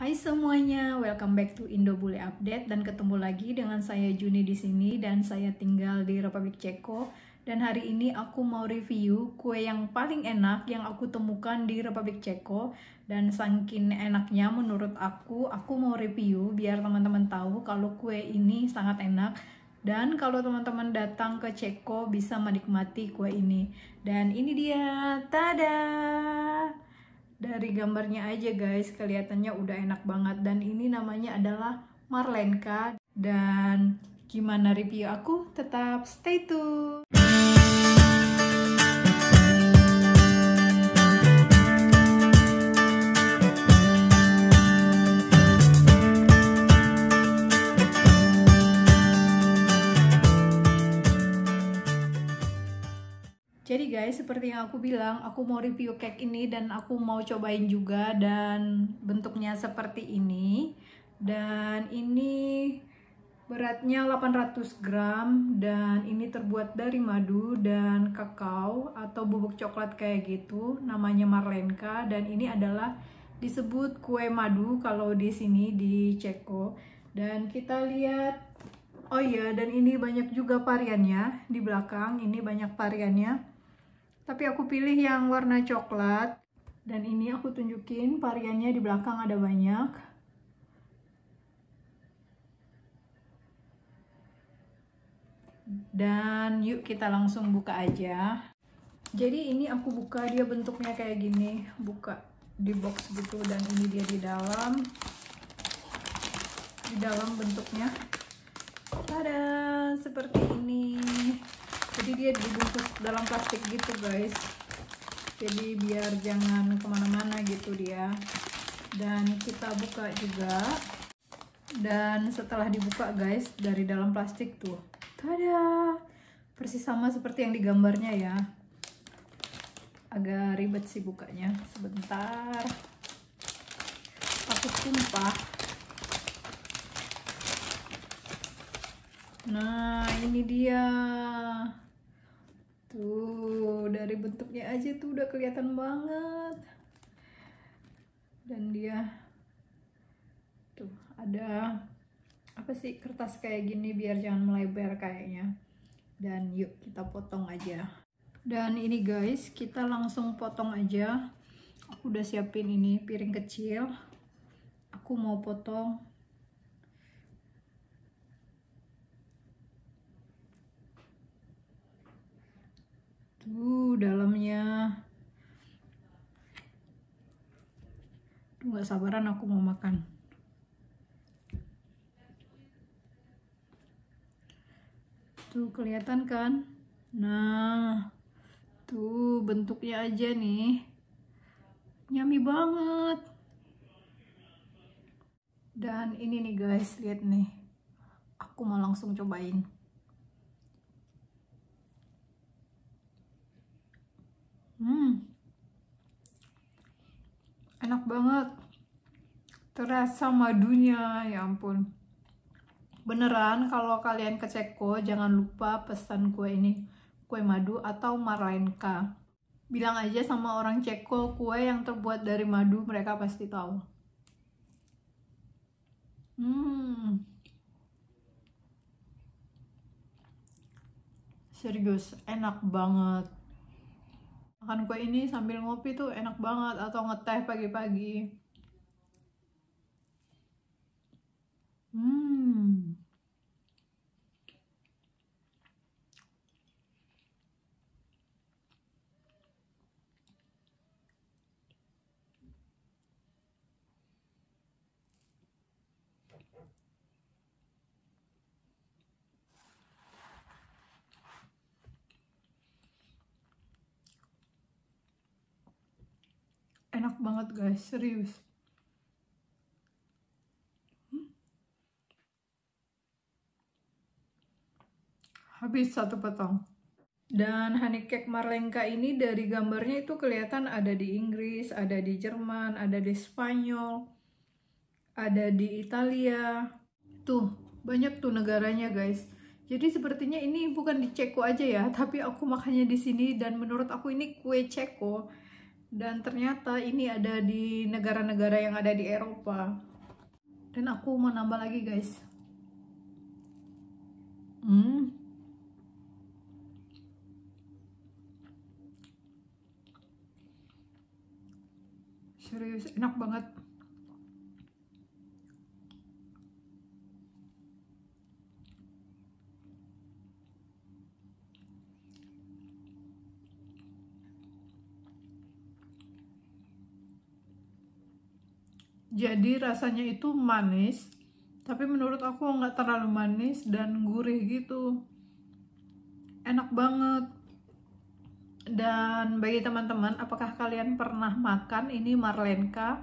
Hai semuanya, welcome back to Indo Bule Update dan ketemu lagi dengan saya Juni di sini dan saya tinggal di Republik Ceko dan hari ini aku mau review kue yang paling enak yang aku temukan di Republik Ceko dan saking enaknya menurut aku aku mau review biar teman-teman tahu kalau kue ini sangat enak dan kalau teman-teman datang ke Ceko bisa menikmati kue ini dan ini dia tada dari gambarnya aja guys kelihatannya udah enak banget dan ini namanya adalah Marlenka dan gimana review aku tetap stay tune Jadi guys, seperti yang aku bilang, aku mau review cake ini dan aku mau cobain juga dan bentuknya seperti ini. Dan ini beratnya 800 gram dan ini terbuat dari madu dan kakao atau bubuk coklat kayak gitu. Namanya Marlenka dan ini adalah disebut kue madu kalau di sini di Ceko. Dan kita lihat, oh iya dan ini banyak juga variannya di belakang, ini banyak variannya tapi aku pilih yang warna coklat dan ini aku tunjukin variannya di belakang ada banyak dan yuk kita langsung buka aja jadi ini aku buka dia bentuknya kayak gini buka di box gitu dan ini dia di dalam di dalam bentuknya tada seperti ini jadi dia dibungkus dalam plastik gitu guys jadi biar jangan kemana-mana gitu dia dan kita buka juga dan setelah dibuka guys dari dalam plastik tuh tada persis sama seperti yang digambarnya ya agak ribet sih bukanya sebentar Aku sumpah. nah ini dia dari bentuknya aja tuh udah kelihatan banget dan dia tuh ada apa sih kertas kayak gini biar jangan melebar kayaknya dan yuk kita potong aja dan ini guys kita langsung potong aja aku udah siapin ini piring kecil aku mau potong dalamnya gak sabaran aku mau makan tuh kelihatan kan nah tuh bentuknya aja nih nyami banget dan ini nih guys lihat nih aku mau langsung cobain Hmm. Enak banget. Terasa madunya, ya ampun. Beneran kalau kalian ke Ceko jangan lupa pesan kue ini. Kue madu atau marlenka. Bilang aja sama orang Ceko kue yang terbuat dari madu mereka pasti tahu. Hmm. Serius, enak banget makan kue ini sambil ngopi tuh enak banget atau ngeteh pagi-pagi hmm enak banget guys serius habis satu potong dan honey cake Marlenka ini dari gambarnya itu kelihatan ada di Inggris, ada di Jerman, ada di Spanyol, ada di Italia. Tuh, banyak tuh negaranya guys. Jadi sepertinya ini bukan di Ceko aja ya, tapi aku makannya di sini dan menurut aku ini kue Ceko dan ternyata ini ada di negara-negara yang ada di Eropa dan aku mau nambah lagi guys hmm serius enak banget jadi rasanya itu manis tapi menurut aku nggak terlalu manis dan gurih gitu enak banget dan bagi teman-teman apakah kalian pernah makan ini marlenka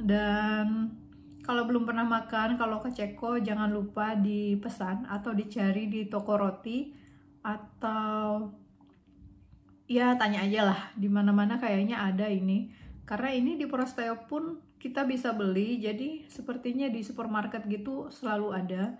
dan kalau belum pernah makan kalau ke Ceko jangan lupa dipesan atau dicari di toko roti atau ya tanya aja lah dimana-mana kayaknya ada ini karena ini di Prosteo pun kita bisa beli jadi sepertinya di supermarket gitu selalu ada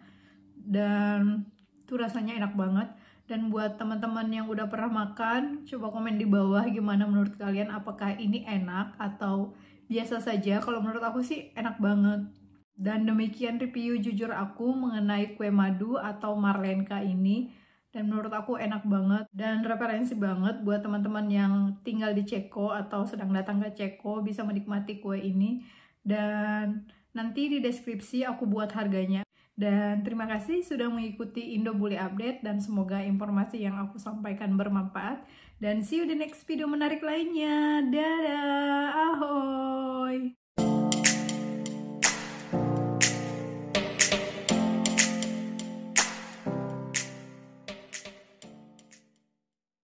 dan itu rasanya enak banget dan buat teman-teman yang udah pernah makan coba komen di bawah gimana menurut kalian apakah ini enak atau biasa saja kalau menurut aku sih enak banget dan demikian review jujur aku mengenai kue madu atau marlenka ini dan menurut aku enak banget dan referensi banget buat teman-teman yang tinggal di Ceko atau sedang datang ke Ceko bisa menikmati kue ini dan nanti di deskripsi aku buat harganya dan terima kasih sudah mengikuti Indo Bully Update dan semoga informasi yang aku sampaikan bermanfaat dan see you di next video menarik lainnya dadah ahoy